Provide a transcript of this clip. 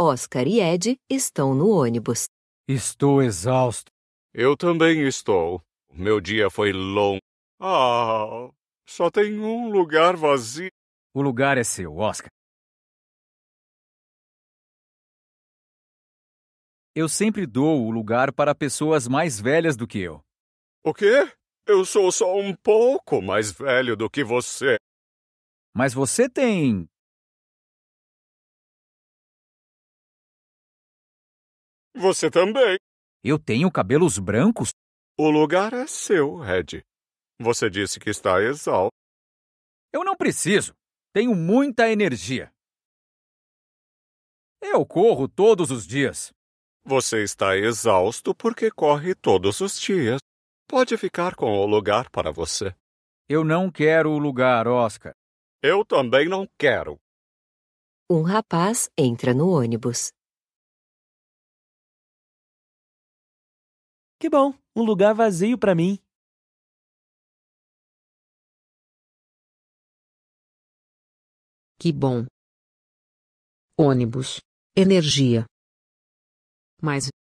Oscar e Ed estão no ônibus. Estou exausto. Eu também estou. Meu dia foi longo. Ah, só tem um lugar vazio. O lugar é seu, Oscar. Eu sempre dou o lugar para pessoas mais velhas do que eu. O quê? Eu sou só um pouco mais velho do que você. Mas você tem Você também. Eu tenho cabelos brancos. O lugar é seu, Red. Você disse que está exausto. Eu não preciso. Tenho muita energia. Eu corro todos os dias. Você está exausto porque corre todos os dias. Pode ficar com o lugar para você. Eu não quero o lugar, Oscar. Eu também não quero. Um rapaz entra no ônibus. Que bom, um lugar vazio para mim. Que bom. Ônibus, energia. Mas